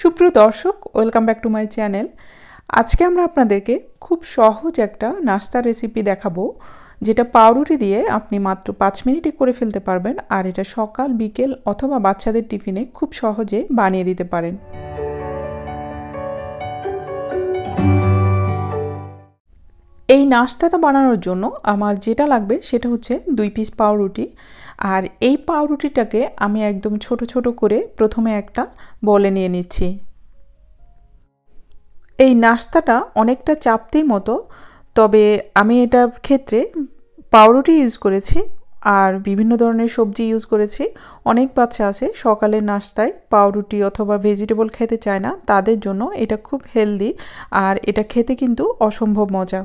সুপ্রিয় দর্শক welcome back to my channel আজকে আমরা আপনাদেরকে খুব সহজ একটা নাস্তার রেসিপি দেখাবো যেটা পাউরুটি দিয়ে আপনি মাত্র পাঁচ মিনিটে করে ফেলতে পারবেন আর এটা সকাল বিকেল অথবা বাচ্চাদের টিফিনে খুব সহজে বানিয়ে দিতে পারেন এই নাস্তাটা বানানোর জন্য আমার যেটা লাগবে সেটা হচ্ছে দুই পিস পাউরুটি আর এই পাউরুটিটাকে আমি একদম ছোট ছোট করে প্রথমে একটা বলে নিয়ে নিচ্ছি এই নাস্তাটা অনেকটা চাপতির মতো তবে আমি এটার ক্ষেত্রে পাউরুটি ইউজ করেছি আর বিভিন্ন ধরনের সবজি ইউজ করেছি অনেক বাচ্চা আছে সকালের নাস্তায় পাউরুটি অথবা ভেজিটেবল খেতে চায় না তাদের জন্য এটা খুব হেলদি আর এটা খেতে কিন্তু অসম্ভব মজা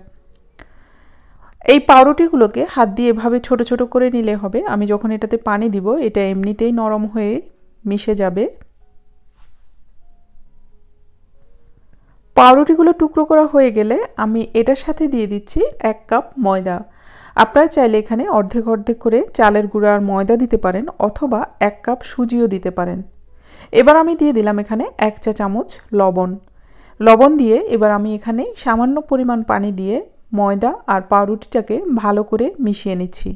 এই পাউরুটিগুলোকে হাত দিয়ে এভাবে ছোট ছোট করে নিলে হবে আমি যখন এটাতে পানি দিব এটা এমনিতেই নরম হয়ে মিশে যাবে পাউরুটিগুলো টুকরো করা হয়ে গেলে আমি এটার সাথে দিয়ে দিচ্ছি এক কাপ ময়দা আপনারা চাইলে এখানে অর্ধেক অর্ধেক করে চালের গুঁড়া আর ময়দা দিতে পারেন অথবা এক কাপ সুজিও দিতে পারেন এবার আমি দিয়ে দিলাম এখানে এক চা চামচ লবণ লবণ দিয়ে এবার আমি এখানে সামান্য পরিমাণ পানি দিয়ে ময়দা আর পাউরুটিটাকে ভালো করে মিশিয়ে নিচ্ছি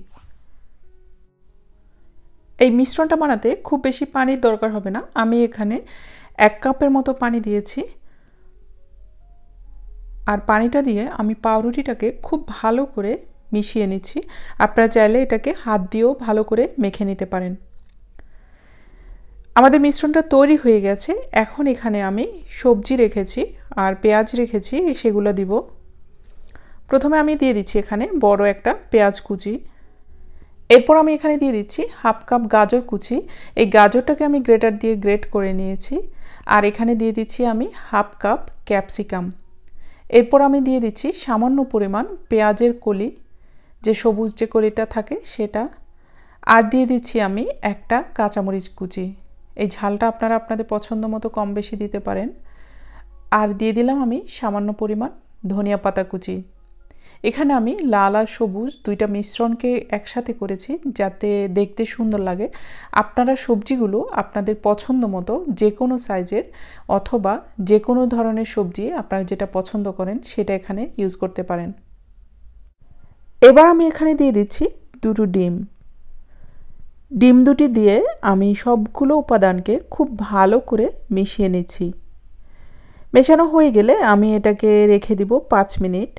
এই মিশ্রণটা বানাতে খুব বেশি পানির দরকার হবে না আমি এখানে এক কাপের মতো পানি দিয়েছি আর পানিটা দিয়ে আমি পাউরুটিটাকে খুব ভালো করে মিশিয়ে নিচ্ছি আপনারা চাইলে এটাকে হাত দিয়েও ভালো করে মেখে নিতে পারেন আমাদের মিশ্রণটা তৈরি হয়ে গেছে এখন এখানে আমি সবজি রেখেছি আর পেঁয়াজ রেখেছি সেগুলো দিব প্রথমে আমি দিয়ে দিচ্ছি এখানে বড় একটা পেঁয়াজ কুচি এরপর আমি এখানে দিয়ে দিচ্ছি হাফ কাপ গাজর কুচি এই গাজরটাকে আমি গ্রেটার দিয়ে গ্রেট করে নিয়েছি আর এখানে দিয়ে দিচ্ছি আমি হাফ কাপ ক্যাপসিকাম এরপর আমি দিয়ে দিচ্ছি সামান্য পরিমাণ পেঁয়াজের কলি যে সবুজ যে কলিটা থাকে সেটা আর দিয়ে দিচ্ছি আমি একটা কাঁচামরিচ কুচি এই ঝালটা আপনারা আপনাদের পছন্দ মতো কম বেশি দিতে পারেন আর দিয়ে দিলাম আমি সামান্য পরিমাণ ধনিয়া পাতা কুচি এখানে আমি লাল আর সবুজ দুইটা মিশ্রণকে একসাথে করেছি যাতে দেখতে সুন্দর লাগে আপনারা সবজিগুলো আপনাদের পছন্দ মতো যে কোনো সাইজের অথবা যে কোনো ধরনের সবজি আপনারা যেটা পছন্দ করেন সেটা এখানে ইউজ করতে পারেন এবার আমি এখানে দিয়ে দিচ্ছি দুটো ডিম ডিম দুটি দিয়ে আমি সবগুলো উপাদানকে খুব ভালো করে মিশিয়ে নিচ্ছি মেশানো হয়ে গেলে আমি এটাকে রেখে দিব পাঁচ মিনিট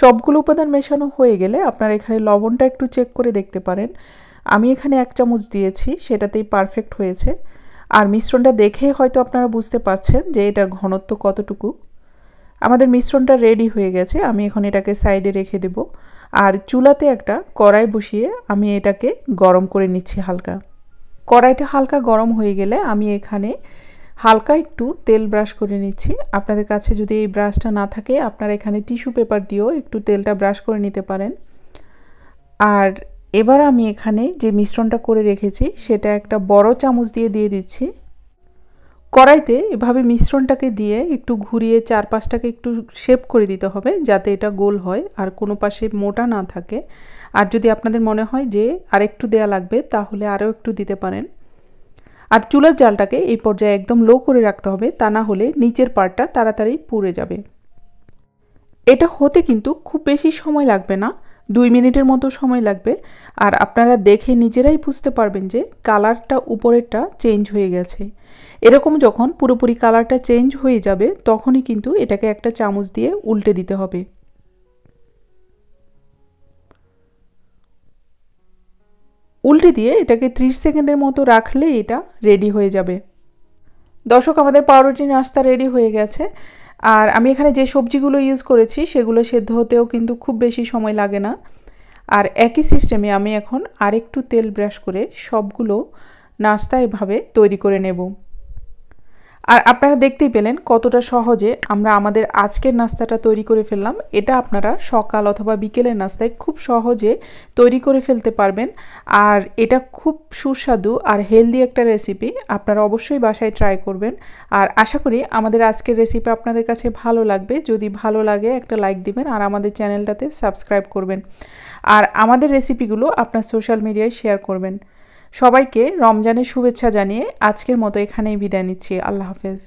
সবগুলো উপাদান মেশানো হয়ে গেলে আপনারা এখানে লবণটা একটু চেক করে দেখতে পারেন আমি এখানে এক চামচ দিয়েছি সেটাতেই পারফেক্ট হয়েছে আর মিশ্রণটা দেখে হয়তো আপনারা বুঝতে পারছেন যে এটার ঘনত্ব কতটুকু আমাদের মিশ্রণটা রেডি হয়ে গেছে আমি এখন এটাকে সাইডে রেখে দেব আর চুলাতে একটা কড়াই বসিয়ে আমি এটাকে গরম করে নিচ্ছি হালকা কড়াইটা হালকা গরম হয়ে গেলে আমি এখানে হালকা একটু তেল ব্রাশ করে নিচ্ছি আপনাদের কাছে যদি এই ব্রাশটা না থাকে আপনারা এখানে টিস্যু পেপার দিয়েও একটু তেলটা ব্রাশ করে নিতে পারেন আর এবার আমি এখানে যে মিশ্রণটা করে রেখেছি সেটা একটা বড় চামচ দিয়ে দিয়ে দিচ্ছি কড়াইতে এভাবে মিশ্রণটাকে দিয়ে একটু ঘুরিয়ে চারপাশটাকে একটু শেপ করে দিতে হবে যাতে এটা গোল হয় আর কোনো পাশে মোটা না থাকে আর যদি আপনাদের মনে হয় যে আরেকটু দেয়া লাগবে তাহলে আরও একটু দিতে পারেন আর চুলার জালটাকে এই পর্যায়ে একদম লো করে রাখতে হবে তা না হলে নিচের পার্টটা তাড়াতাড়ি পুড়ে যাবে এটা হতে কিন্তু খুব বেশি সময় লাগবে না দুই মিনিটের মতো সময় লাগবে আর আপনারা দেখে নিজেরাই বুঝতে পারবেন যে কালারটা উপরেরটা চেঞ্জ হয়ে গেছে এরকম যখন পুরোপুরি কালারটা চেঞ্জ হয়ে যাবে তখনই কিন্তু এটাকে একটা চামচ দিয়ে উল্টে দিতে হবে উল্টে দিয়ে এটাকে 30 সেকেন্ডের মতো রাখলে এটা রেডি হয়ে যাবে দর্শক আমাদের পাউরুটি নাস্তা রেডি হয়ে গেছে আর আমি এখানে যে সবজিগুলো ইউজ করেছি সেগুলো সেদ্ধ হতেও কিন্তু খুব বেশি সময় লাগে না আর একই সিস্টেমে আমি এখন আরেকটু তেল ব্রাশ করে সবগুলো নাস্তা এভাবে তৈরি করে নেব আর আপনারা দেখতেই পেলেন কতটা সহজে আমরা আমাদের আজকের নাস্তাটা তৈরি করে ফেললাম এটা আপনারা সকাল অথবা বিকেলের নাস্তায় খুব সহজে তৈরি করে ফেলতে পারবেন আর এটা খুব সুস্বাদু আর হেলদি একটা রেসিপি আপনারা অবশ্যই বাসায় ট্রাই করবেন আর আশা করি আমাদের আজকের রেসিপি আপনাদের কাছে ভালো লাগবে যদি ভালো লাগে একটা লাইক দিবেন আর আমাদের চ্যানেলটাতে সাবস্ক্রাইব করবেন আর আমাদের রেসিপিগুলো আপনার সোশ্যাল মিডিয়ায় শেয়ার করবেন সবাইকে রমজানের শুভেচ্ছা জানিয়ে আজকের মতো এখানেই বিদায় নিচ্ছি আল্লাহ হাফেজ